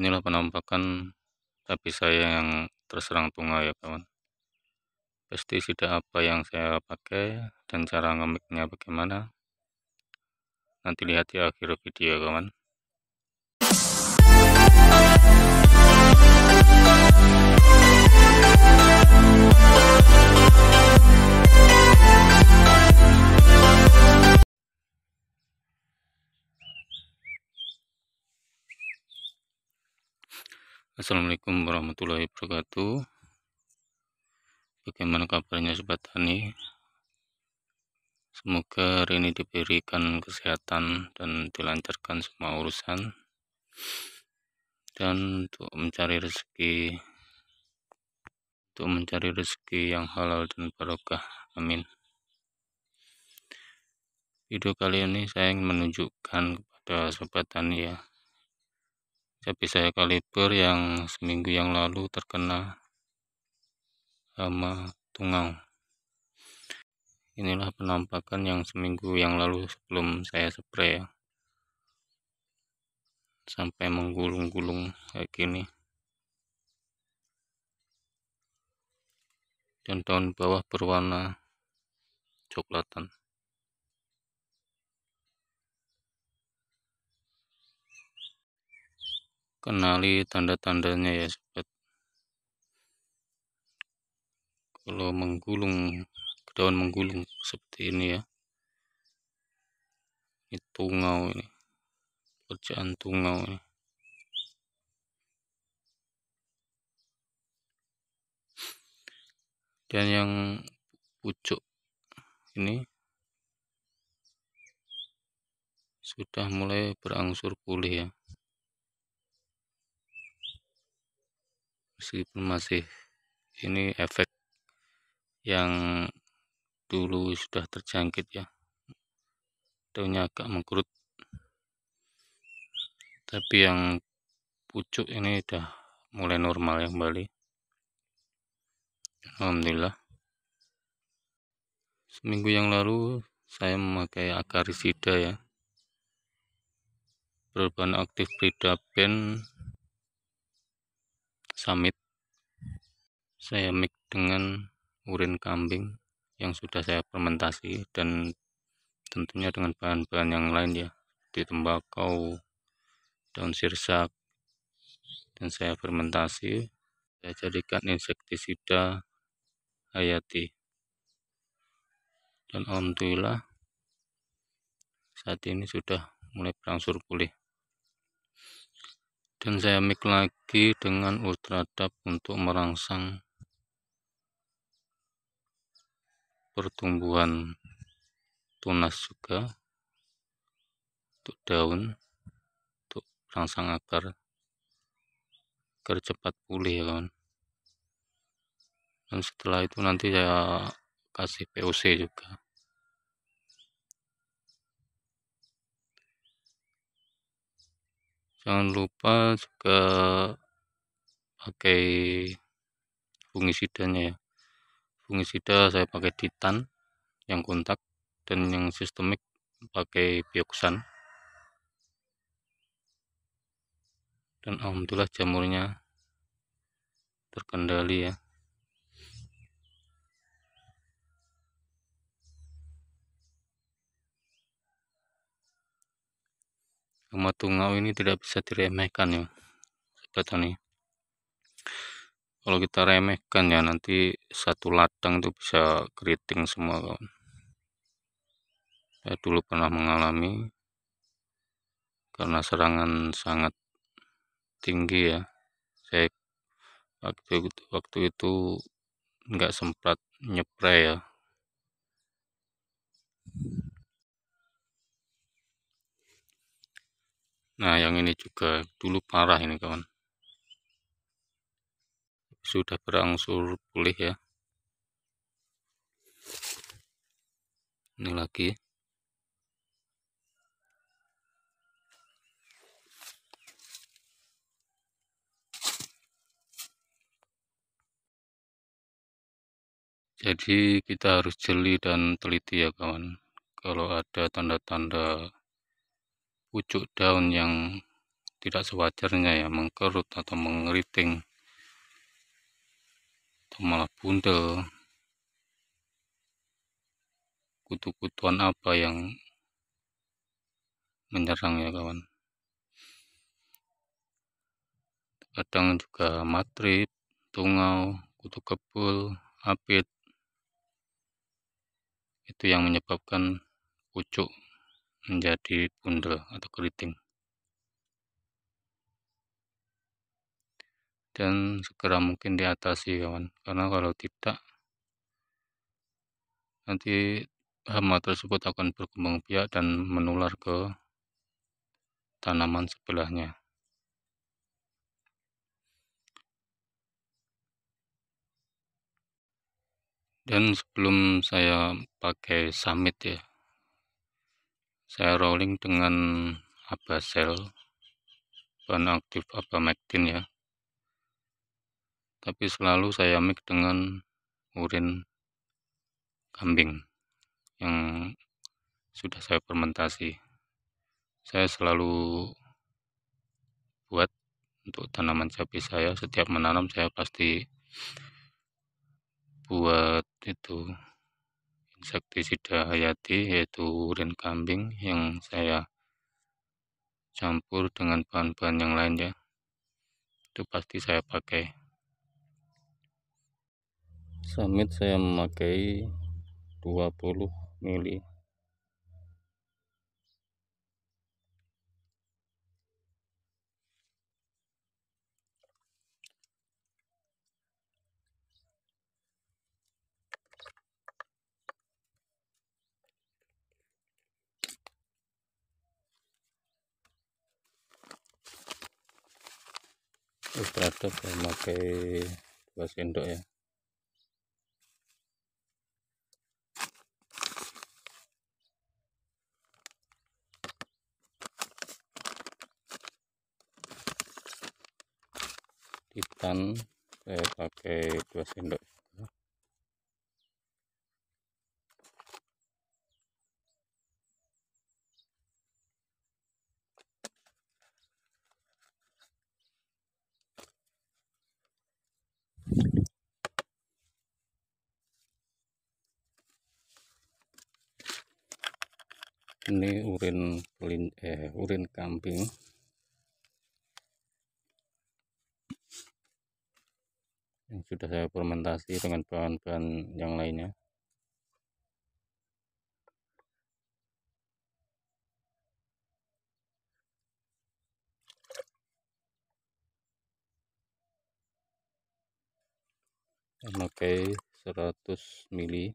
inilah penampakan sapi saya yang terserang tunga ya kawan pestisida apa yang saya pakai dan cara ngemiknya bagaimana nanti lihat di akhir video kawan Assalamualaikum warahmatullahi wabarakatuh Bagaimana kabarnya sobat tani Semoga hari ini diberikan kesehatan dan dilancarkan semua urusan Dan untuk mencari rezeki Untuk mencari rezeki yang halal dan barokah Amin Video kali ini saya ingin menunjukkan kepada sobat tani ya tapi saya kaliber yang seminggu yang lalu terkena sama tungau inilah penampakan yang seminggu yang lalu sebelum saya spray sampai menggulung-gulung kayak gini dan daun bawah berwarna coklatan kenali tanda-tandanya ya sobat kalau menggulung daun menggulung seperti ini ya ini tungau ini kerjaan tungau ini dan yang pucuk ini sudah mulai berangsur pulih ya meskipun masih ini efek yang dulu sudah terjangkit ya daunnya agak mengkerut tapi yang pucuk ini sudah mulai normal ya kembali Alhamdulillah seminggu yang lalu saya memakai akarisida ya berbahan aktif brida summit saya mix dengan urin kambing yang sudah saya fermentasi dan tentunya dengan bahan-bahan yang lain ya di tembakau daun sirsak dan saya fermentasi saya jadikan insektisida hayati dan alhamdulillah saat ini sudah mulai berangsur pulih dan saya mic lagi dengan ultradap untuk merangsang pertumbuhan tunas juga untuk daun untuk rangsang akar agar cepat pulih ya kawan dan setelah itu nanti saya kasih POC juga jangan lupa juga pakai fungisidanya ya fungisida saya pakai titan yang kontak dan yang sistemik pakai bioksan dan alhamdulillah jamurnya terkendali ya Rumah tungau ini tidak bisa diremehkan ya kita nih kalau kita remehkan ya nanti satu ladang tuh bisa keriting semua kawan saya dulu pernah mengalami karena serangan sangat tinggi ya saya waktu itu, waktu itu nggak sempat nyepre ya Nah, yang ini juga dulu parah ini, kawan. Sudah berangsur pulih ya. Ini lagi. Jadi kita harus jeli dan teliti ya kawan. Kalau ada tanda-tanda pucuk daun yang tidak sewajarnya ya mengkerut atau mengeriting atau malah bundel kutu-kutuan apa yang menyerang ya kawan kadang juga matrip tungau kutu kebul apit itu yang menyebabkan pucuk menjadi bundel atau keriting dan segera mungkin diatasi kawan karena kalau tidak nanti hama tersebut akan berkembang biak dan menular ke tanaman sebelahnya dan sebelum saya pakai summit ya saya rolling dengan abasel bahan aktif abamectin ya tapi selalu saya mix dengan urin kambing yang sudah saya fermentasi saya selalu buat untuk tanaman cabai saya setiap menanam saya pasti buat itu Sakti Hayati yaitu urin kambing yang saya campur dengan bahan-bahan yang lain ya itu pasti saya pakai summit saya memakai 20 mili terhadap memakai dua sendok ya titan saya eh, pakai dua sendok ini urin eh urin kambing yang sudah saya fermentasi dengan bahan-bahan yang lainnya memakai 100 mili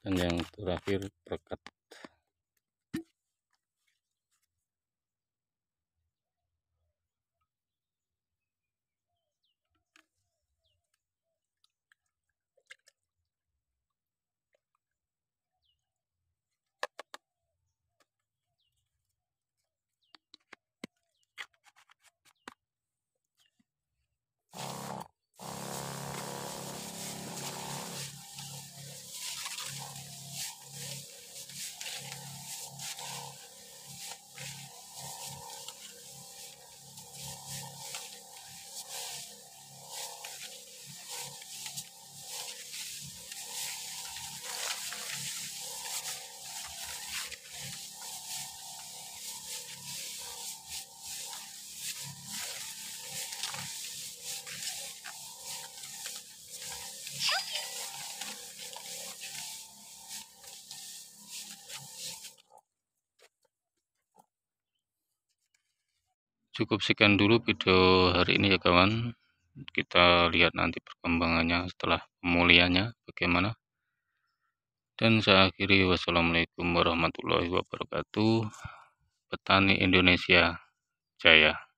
dan yang terakhir perekat cukup sekian dulu video hari ini ya kawan kita lihat nanti perkembangannya setelah pemulihannya bagaimana dan saya akhiri wassalamualaikum warahmatullahi wabarakatuh petani Indonesia jaya